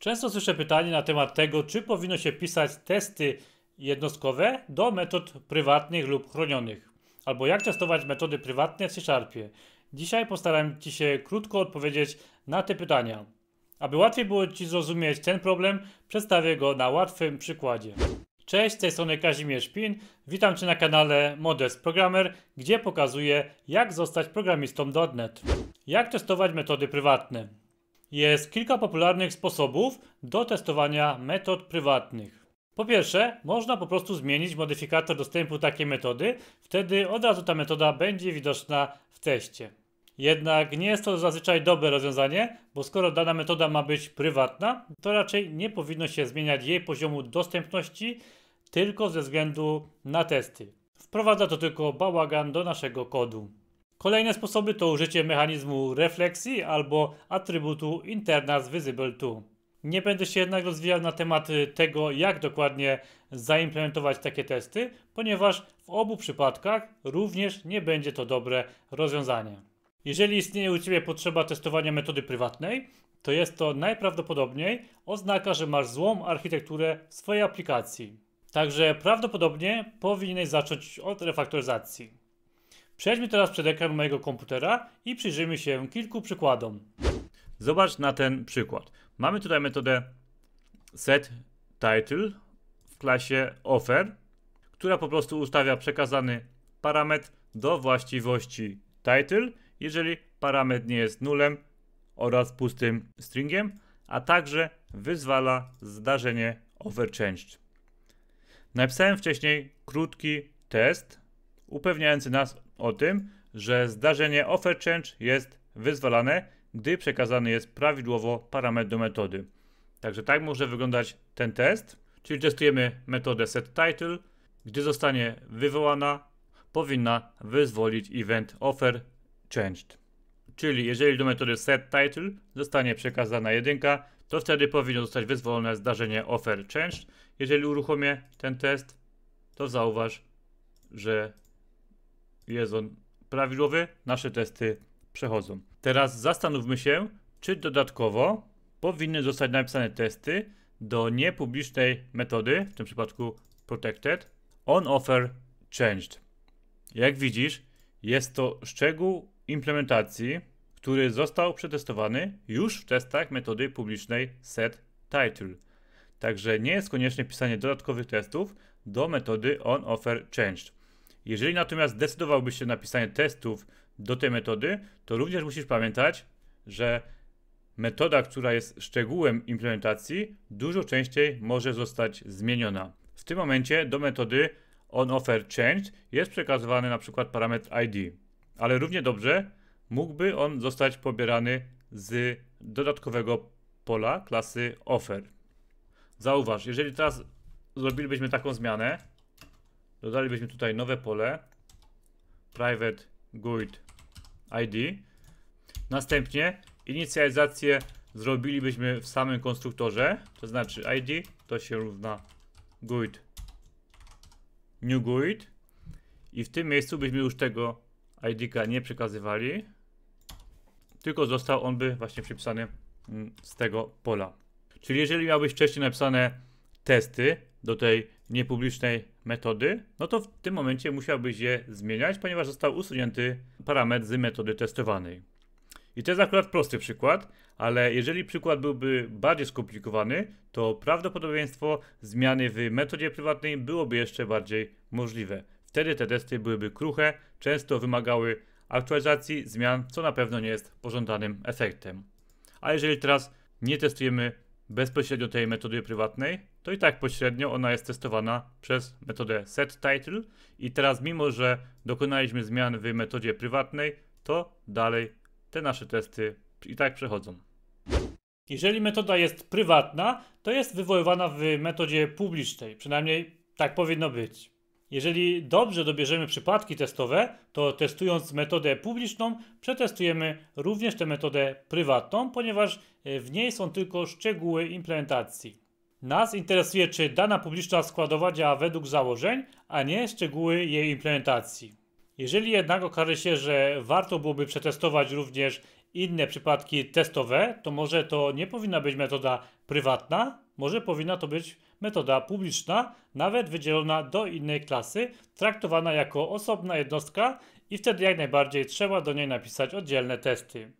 Często słyszę pytanie na temat tego, czy powinno się pisać testy jednostkowe do metod prywatnych lub chronionych, albo jak testować metody prywatne w C Sharpie. Dzisiaj postaram Ci się krótko odpowiedzieć na te pytania. Aby łatwiej było Ci zrozumieć ten problem, przedstawię go na łatwym przykładzie. Cześć, z tej strony Kazimierz Pin. Witam Cię na kanale Modest Programmer, gdzie pokazuję jak zostać programistą .NET. Jak testować metody prywatne. Jest kilka popularnych sposobów do testowania metod prywatnych. Po pierwsze, można po prostu zmienić modyfikator dostępu takiej metody, wtedy od razu ta metoda będzie widoczna w teście. Jednak nie jest to zazwyczaj dobre rozwiązanie, bo skoro dana metoda ma być prywatna, to raczej nie powinno się zmieniać jej poziomu dostępności tylko ze względu na testy. Wprowadza to tylko bałagan do naszego kodu. Kolejne sposoby to użycie mechanizmu refleksji albo atrybutu interna z visible to. Nie będę się jednak rozwijał na temat tego, jak dokładnie zaimplementować takie testy, ponieważ w obu przypadkach również nie będzie to dobre rozwiązanie. Jeżeli istnieje u Ciebie potrzeba testowania metody prywatnej, to jest to najprawdopodobniej oznaka, że masz złą architekturę swojej aplikacji. Także prawdopodobnie powinieneś zacząć od refaktoryzacji. Przejdźmy teraz przed ekran mojego komputera i przyjrzymy się kilku przykładom. Zobacz na ten przykład. Mamy tutaj metodę setTitle w klasie offer, która po prostu ustawia przekazany parametr do właściwości title, jeżeli parametr nie jest nulem oraz pustym stringiem, a także wyzwala zdarzenie overchanged. Napisałem wcześniej krótki test upewniający nas, o tym, że zdarzenie offer change jest wyzwalane, gdy przekazany jest prawidłowo parametr do metody. Także tak może wyglądać ten test, czyli testujemy metodę setTitle. Gdy zostanie wywołana, powinna wyzwolić event offer changed. Czyli jeżeli do metody setTitle zostanie przekazana jedynka, to wtedy powinno zostać wyzwolone zdarzenie offer changed. Jeżeli uruchomię ten test, to zauważ, że jest on prawidłowy, nasze testy przechodzą. Teraz zastanówmy się, czy dodatkowo powinny zostać napisane testy do niepublicznej metody, w tym przypadku protected, on offer changed. Jak widzisz, jest to szczegół implementacji, który został przetestowany już w testach metody publicznej set title. Także nie jest konieczne pisanie dodatkowych testów do metody on offer changed. Jeżeli natomiast decydowałbyś się na pisanie testów do tej metody, to również musisz pamiętać, że metoda, która jest szczegółem implementacji, dużo częściej może zostać zmieniona. W tym momencie do metody onOfferChange jest przekazywany na przykład parametr ID, ale równie dobrze mógłby on zostać pobierany z dodatkowego pola klasy offer. Zauważ, jeżeli teraz zrobilibyśmy taką zmianę, Dodalibyśmy tutaj nowe pole. Private GUID ID. Następnie inicjalizację zrobilibyśmy w samym konstruktorze, to znaczy ID to się równa GUID new GUID i w tym miejscu byśmy już tego IDK nie przekazywali, tylko został on by właśnie przypisany mm, z tego pola. Czyli jeżeli miałbyś wcześniej napisane testy, do tej niepublicznej metody, no to w tym momencie musiałbyś je zmieniać, ponieważ został usunięty parametr z metody testowanej. I to jest akurat prosty przykład, ale jeżeli przykład byłby bardziej skomplikowany, to prawdopodobieństwo zmiany w metodzie prywatnej byłoby jeszcze bardziej możliwe. Wtedy te testy byłyby kruche, często wymagały aktualizacji, zmian, co na pewno nie jest pożądanym efektem. A jeżeli teraz nie testujemy bezpośrednio tej metody prywatnej, to i tak pośrednio ona jest testowana przez metodę setTitle i teraz mimo, że dokonaliśmy zmian w metodzie prywatnej, to dalej te nasze testy i tak przechodzą. Jeżeli metoda jest prywatna, to jest wywoływana w metodzie publicznej, przynajmniej tak powinno być. Jeżeli dobrze dobierzemy przypadki testowe, to testując metodę publiczną, przetestujemy również tę metodę prywatną, ponieważ e, w niej są tylko szczegóły implementacji. Nas interesuje, czy dana publiczna składowa działa według założeń, a nie szczegóły jej implementacji. Jeżeli jednak okaże się, że warto byłoby przetestować również inne przypadki testowe, to może to nie powinna być metoda prywatna, może powinna to być metoda publiczna, nawet wydzielona do innej klasy, traktowana jako osobna jednostka i wtedy jak najbardziej trzeba do niej napisać oddzielne testy.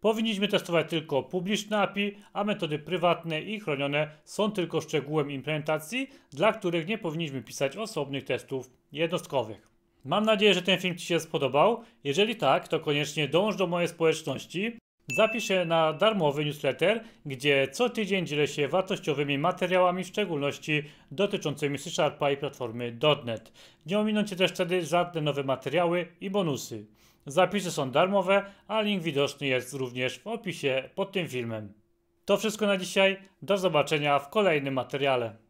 Powinniśmy testować tylko publiczne API, a metody prywatne i chronione są tylko szczegółem implementacji, dla których nie powinniśmy pisać osobnych testów jednostkowych. Mam nadzieję, że ten film Ci się spodobał. Jeżeli tak, to koniecznie dąż do mojej społeczności. Zapisz się na darmowy newsletter, gdzie co tydzień dzielę się wartościowymi materiałami, w szczególności dotyczącymi C Sharpa i platformy .NET. Nie ominą Cię też wtedy żadne nowe materiały i bonusy. Zapisy są darmowe, a link widoczny jest również w opisie pod tym filmem. To wszystko na dzisiaj, do zobaczenia w kolejnym materiale.